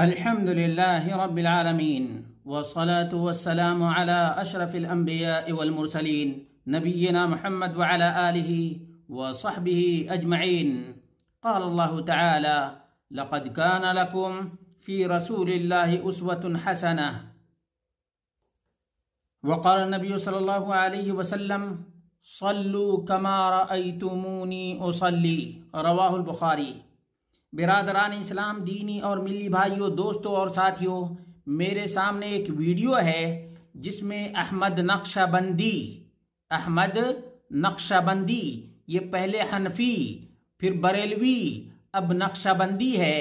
الحمد لله رب العالمين والصلاة والسلام على أشرف الأنبياء والمرسلين نبينا محمد وعلى آله وصحبه أجمعين قال الله تعالى لقد كان لكم في رسول الله أسوة حسنة وقال النبي صلى الله عليه وسلم صلوا كما رأيتموني أصلي رواه البخاري برادران اسلام دینی اور ملی بھائیوں دوستوں اور ساتھیوں میرے سامنے ایک ویڈیو ہے جس میں احمد نقشہ بندی احمد نقشہ بندی یہ پہلے حنفی پھر بریلوی اب نقشہ بندی ہے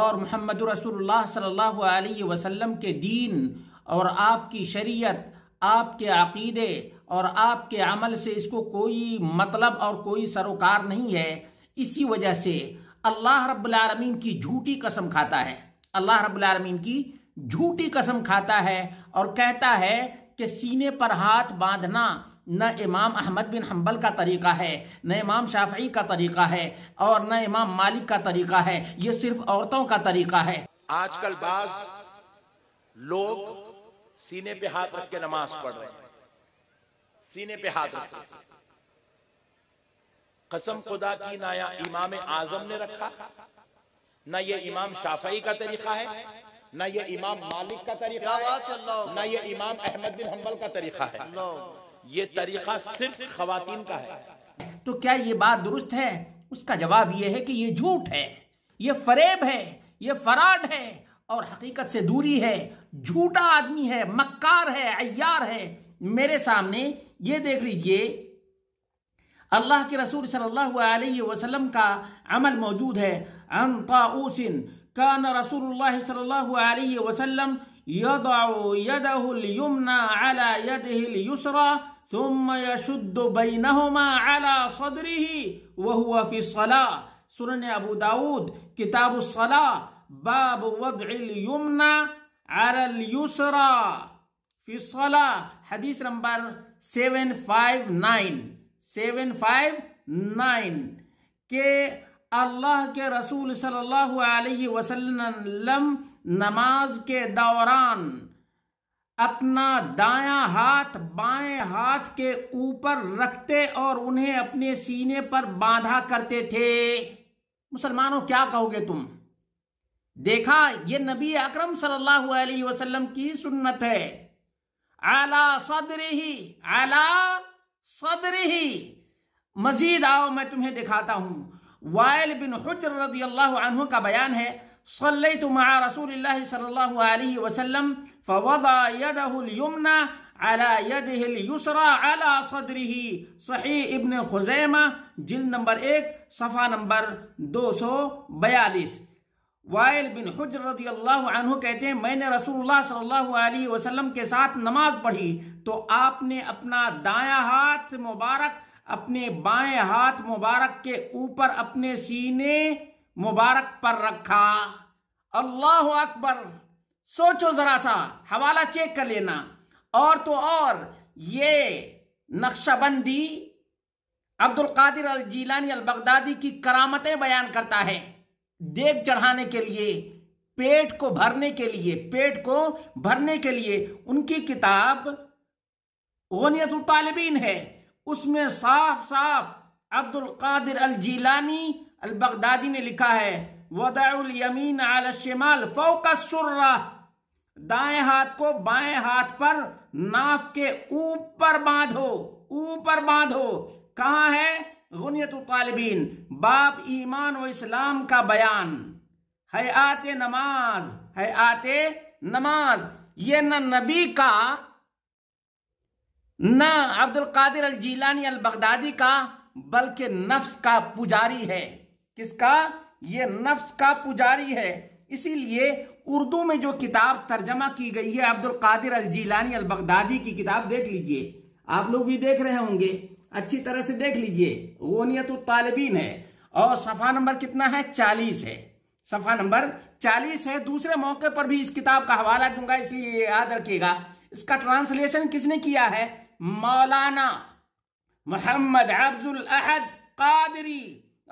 اور محمد رسول اللہ صلی اللہ علیہ وسلم کے دین اور آپ کی شریعت آپ کے عقیدے اور آپ کے عمل سے اس کو کوئی مطلب اور کوئی سروکار نہیں ہے اسی وجہ سے اللہ رب العالمین کی جھوٹی قسم کھاتا ہے اللہ رب العالمین کی جھوٹی قسم کھاتا ہے اور کہتا ہے کہ سینے پر ہاتھ باندھنا نہ امام احمد بن حنبل کا طریقہ ہے نہ امام شافعی کا طریقہ ہے اور نہ امام مالک کا طریقہ ہے یہ صرف عورتوں کا طریقہ ہے آج کل بعض لوگ سینے پہ ہاتھ رکھ کے نماز پڑھ رہے ہیں سینے پہ ہاتھ رکھ کے قسم خدا کی نہ یا امام آزم نے رکھا نہ یہ امام شافعی کا طریقہ ہے نہ یہ امام مالک کا طریقہ ہے نہ یہ امام احمد بن حنبل کا طریقہ ہے یہ طریقہ صرف خواتین کا ہے تو کیا یہ بات درست ہے اس کا جواب یہ ہے کہ یہ جھوٹ ہے یہ فریب ہے یہ فراڈ ہے اور حقیقت سے دوری ہے جھوٹا آدمی ہے مکار ہے عیار ہے میرے سامنے یہ دیکھ لیجئے اللہ کے رسول صلی اللہ علیہ وسلم کا عمل موجود ہے عن طاؤس رسول صلی اللہ علیہ وسلم اليمنى على على اليسرى ثم يشد بينهما صدره وهو في الصلاة سنن ابو داؤد کتاب بابل فیصلہ حدیث number seven five nine seven five nine کہ اللہ کے رسول صلی اللہ علیہ وسلم نماز کے دوران اپنا ہاتھ بائیں ہاتھ کے اوپر رکھتے اور انہیں اپنے سینے پر باندھا کرتے تھے مسلمانوں کیا کہو گے تم دیکھا یہ نبی اکرم صلی اللہ علیہ وسلم کی سنت ہے صدر ہی مزید آؤ میں تمہیں دکھاتا ہوں وائل بن حجر رضی اللہ عنہ کا بیان ہے صلیت مع رسول اللہ صلی اللہ علیہ وسلم فوضع یدہ اليمنى على یده الیسری علی صدره صحیح ابن خزیمہ جل نمبر ایک صفحہ نمبر دو سو بیالیس وائل بن حجر رضی اللہ عنہ کہتے ہیں میں نے رسول اللہ صلی اللہ علیہ وسلم کے ساتھ نماز پڑھی تو آپ نے اپنا دائیاں ہاتھ مبارک اپنے بائیں ہاتھ مبارک کے اوپر اپنے سینے مبارک پر رکھا اللہ اکبر سوچو ذرا سا حوالہ چیک کر لینا اور تو اور یہ نقشہ بندی عبد القادر الجیلانی البغدادی کی کرامتیں بیان کرتا ہے چڑھانے کے لیے پیٹ کو بھرنے کے لیے پیٹ کو بھرنے کے لیے ان کی کتاب غنیت الطالبین ہے اس میں صاف صاف عبد القادر الجیلانی البغدادی نے لکھا ہے فوق السرہ دائیں ہاتھ کو بائیں ہاتھ پر ناف کے اوپر باندھو اوپر باندھو کہاں ہے غنیت طالبین باب ایمان و اسلام کا بیان ہے نماز ہے نماز یہ نہ نبی کا نہ الجیلانی البغدادی کا بلکہ نفس کا پجاری ہے کس کا یہ نفس کا پجاری ہے اسی لیے اردو میں جو کتاب ترجمہ کی گئی ہے عبد القادر الجیلانی البغدادی کی کتاب دیکھ لیجئے آپ لوگ بھی دیکھ رہے ہوں گے اچھی طرح سے دیکھ لیجئے غونیت الطالبین ہے اور صفحہ نمبر کتنا ہے چالیس ہے صفحہ نمبر چالیس ہے دوسرے موقع پر بھی اس کتاب کا حوالہ دوں گا اس لیے یاد رکھیے گا اس کا ٹرانسلیشن کس نے کیا ہے مولانا محمد عبد الاحد قادری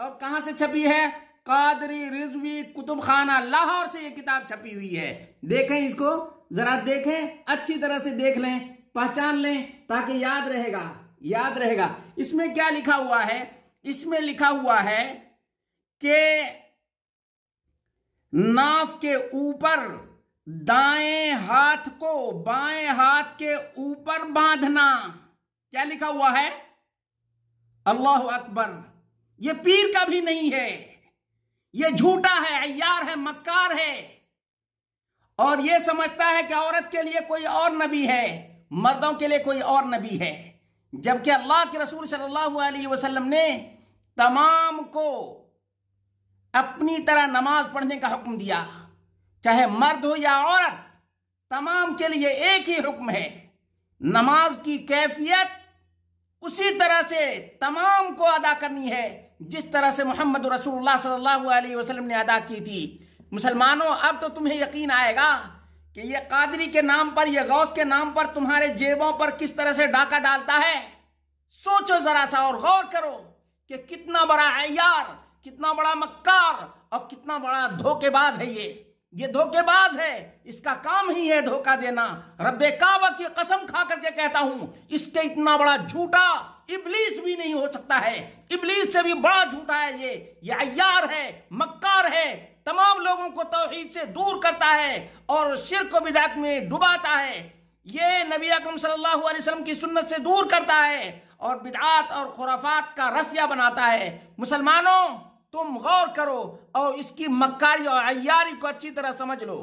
اور کہاں سے چھپی ہے قادری رضوی کتب خانہ لاہور سے یہ کتاب چھپی ہوئی ہے دیکھیں اس کو ذرا دیکھیں اچھی طرح سے دیکھ لیں پہچان لیں تاکہ یاد رہے گا یاد رہے گا اس میں کیا لکھا ہوا ہے اس میں لکھا ہوا ہے کہ ناف کے اوپر دائیں ہاتھ کو بائیں ہاتھ کے اوپر باندھنا کیا لکھا ہوا ہے اللہ اکبر یہ پیر کا بھی نہیں ہے یہ جھوٹا ہے مکار ہے اور یہ سمجھتا ہے کہ عورت کے لیے کوئی اور نبی ہے مردوں کے لیے کوئی اور نبی ہے جبکہ اللہ کے رسول صلی اللہ علیہ وسلم نے تمام کو اپنی طرح نماز پڑھنے کا حکم دیا چاہے مرد ہو یا عورت تمام کے لیے ایک ہی حکم ہے نماز کی کیفیت اسی طرح سے تمام کو ادا کرنی ہے جس طرح سے محمد رسول اللہ صلی اللہ علیہ وسلم نے ادا کی تھی مسلمانوں اب تو تمہیں یقین آئے گا کہ یہ قادری کے نام پر یہ غوث کے نام پر تمہارے جیبوں پر کس طرح سے ڈاکہ ڈالتا ہے سوچو ذرا سا اور غور کرو کہ کتنا بڑا عیار کتنا کتنا بڑا مکار اور بڑا دھوکے باز ہے یہ یہ دھوکے باز ہے اس کا کام ہی ہے دھوکہ دینا رب کعبہ کی قسم کھا کر کے کہتا ہوں اس کے اتنا بڑا جھوٹا ابلیس بھی نہیں ہو سکتا ہے ابلیس سے بھی بڑا جھوٹا ہے یہ یہ عیار ہے مکار ہے تمام لوگوں کو توحید سے دور کرتا ہے اور شرک کو بدعت میں ڈباتا ہے یہ نبی اکرم صلی اللہ علیہ وسلم کی سنت سے دور کرتا ہے اور بدعات اور خرافات کا رسیہ بناتا ہے مسلمانوں تم غور کرو اور اس کی مکاری اور عیاری کو اچھی طرح سمجھ لو